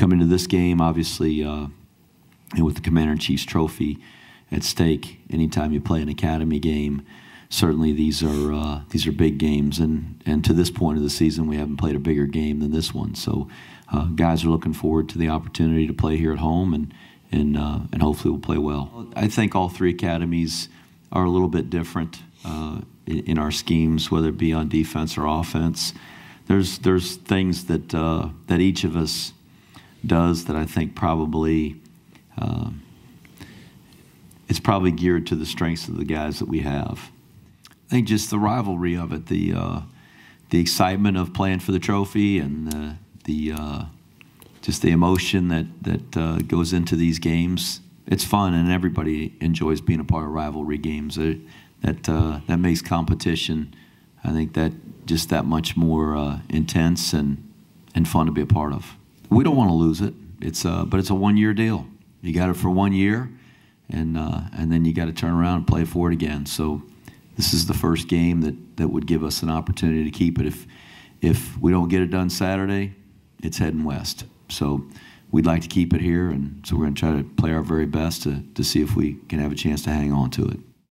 come into this game, obviously, uh, and with the Commander in Chief's trophy at stake, anytime you play an academy game, certainly these are uh, these are big games, and and to this point of the season, we haven't played a bigger game than this one. So, uh, guys are looking forward to the opportunity to play here at home, and and uh, and hopefully we'll play well. I think all three academies are a little bit different uh, in, in, our schemes, whether it be on defense or offense. There's there's things that uh, that each of us does that I think probably um, it's probably geared to the strengths of the guys that we have. I think just the rivalry of it, the uh, the excitement of playing for the trophy, and the, the uh, just the emotion that that uh, goes into these games. It's fun, and everybody enjoys being a part of rivalry games. that uh, that makes competition, I think that just that much more uh, intense and and fun to be a part of we don't want to lose it. It's a, uh, but it's a one-year deal. You got it for one year, and uh, and then you got to turn around and play for it again. So this is the first game that, that would give us an opportunity to keep it. If if we don't get it done Saturday, it's heading west. So we'd like to keep it here, and so we're going to try to play our very best to, to see if we can have a chance to hang on to it.